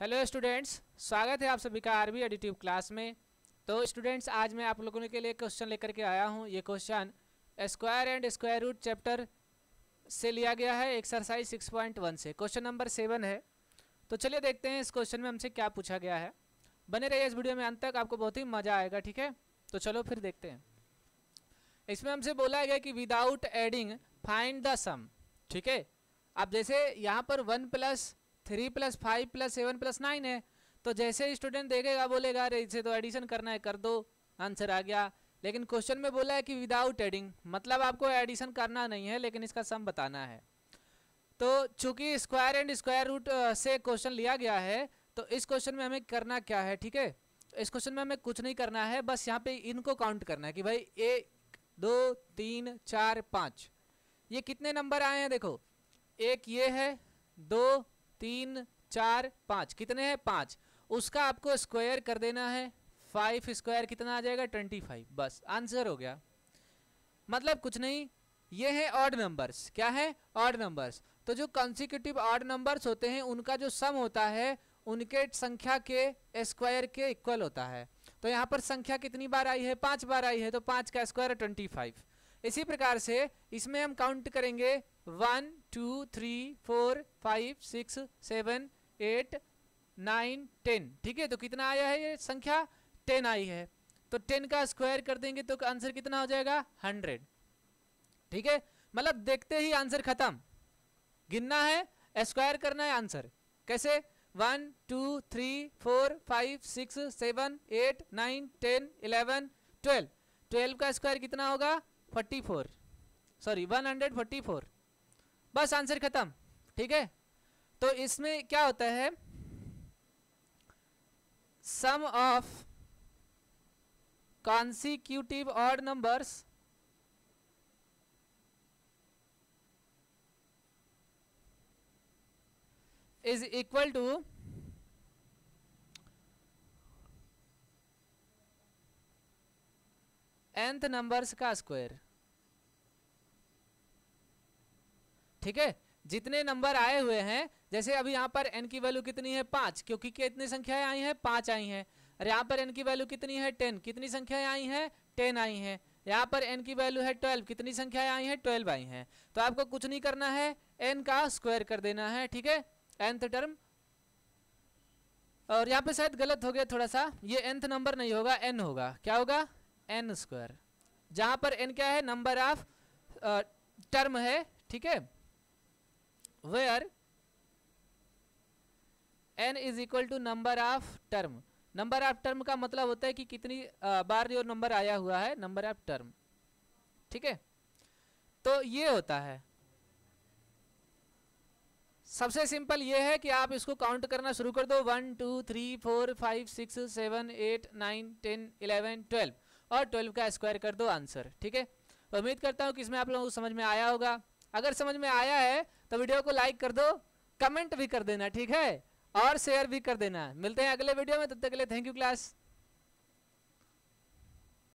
hello students स्वागत है आप सभी का आरबी एडिटिव क्लास में तो स्टूडेंट्स आज मैं आप लोगों के लिए क्वेश्चन लेकर के आया हूँ ये question square and square root chapter से लिया गया है एक्सरसाइज सिक्स पॉइंट वन से क्वेश्चन नंबर सेवन है तो चलिए देखते हैं इस क्वेश्चन में हमसे क्या पूछा गया है बने रहिए इस वीडियो में अंत तक आपको बहुत ही मज़ा आएगा ठीक है तो चलो फिर देखते हैं इसमें हमसे बोला गया कि without adding find the sum ठीक है अब जैसे यहाँ पर one plus three plus five plus seven plus nine है तो जैसे स्टूडेंट देखेगा बोलेगा अरे इसे तो एडिशन करना है कर दो आंसर आ गया लेकिन क्वेश्चन में बोला है कि विदाउट एडिंग मतलब आपको एडिशन करना नहीं है लेकिन इसका सम बताना है तो चूंकि स्क्वायर एंड स्क्वायर रूट से क्वेश्चन लिया गया है तो इस क्वेश्चन में हमें करना क्या है ठीक है इस क्वेश्चन में हमें कुछ नहीं करना है बस यहाँ पे इनको काउंट करना है कि भाई एक दो तीन चार पाँच ये कितने नंबर आए हैं देखो एक ये है दो तीन चार पाँच कितने हैं पाँच उसका आपको स्क्वायर कर देना है फाइव स्क्वायर कितना आ जाएगा ट्वेंटी फाइव बस आंसर हो गया मतलब कुछ नहीं ये है ऑड नंबर्स क्या है ऑड नंबर्स तो जो कॉन्सिक्यूटिव ऑड नंबर्स होते हैं उनका जो सम होता है उनके संख्या के स्क्वायर के इक्वल होता है तो यहाँ पर संख्या कितनी बार आई है पाँच बार आई है तो पाँच का स्क्वायर ट्वेंटी फाइव इसी प्रकार से इसमें हम काउंट करेंगे one two three four five six seven eight nine ten ठीक है तो कितना आया है ये संख्या टेन आई है तो टेन का स्क्वायर कर देंगे तो आंसर कितना हो जाएगा हंड्रेड ठीक है मतलब देखते ही आंसर खत्म गिनना है स्क्वायर करना है आंसर कैसे one two three four five six seven eight nine ten eleven twelve twelve का स्क्वायर कितना होगा forty four sorry one hundred forty four बस आंसर ख़त्म ठीक है तो इसमें क्या होता है sum of consecutive odd numbers is equal to nth numbers का स्क्वायर ठीक है जितने नंबर आए हुए हैं जैसे अभी यहाँ पर एन की वैल्यू कितनी है पाँच क्योंकि कितनी संख्याएं आई हैं पाँच आई हैं और यहाँ पर एन की वैल्यू कितनी है टेन कितनी संख्याएं आई हैं टेन आई हैं यहाँ पर एन की वैल्यू है ट्वेल्व कितनी संख्याएं आई हैं ट्वेल्व आई हैं तो आपको कुछ नहीं करना है एन का स्क्वायर कर देना है ठीक है एंथ टर्म और यहाँ पे शायद गलत हो गया थोड़ा सा ये एंथ नंबर नहीं होगा एन होगा क्या होगा एन स्क्वायर जहाँ पर एन क्या है नंबर ऑफ टर्म है ठीक है where n is equal to number of term number of term का मतलब होता है कि कितनी बार जो नंबर आया हुआ है नंबर ऑफ टर्म ठीक है तो ये होता है सबसे सिंपल ये है कि आप इसको काउंट करना शुरू कर दो one two three four five six seven eight nine ten eleven twelve और ट्वेल्व का स्क्वायर कर दो आंसर ठीक है उम्मीद करता हूँ कि इसमें आप लोगों को समझ में आया होगा अगर समझ में आया है तो वीडियो को लाइक कर दो कमेंट भी कर देना ठीक है और शेयर भी कर देना मिलते हैं अगले वीडियो में तब तक के लिए थैंक यू क्लास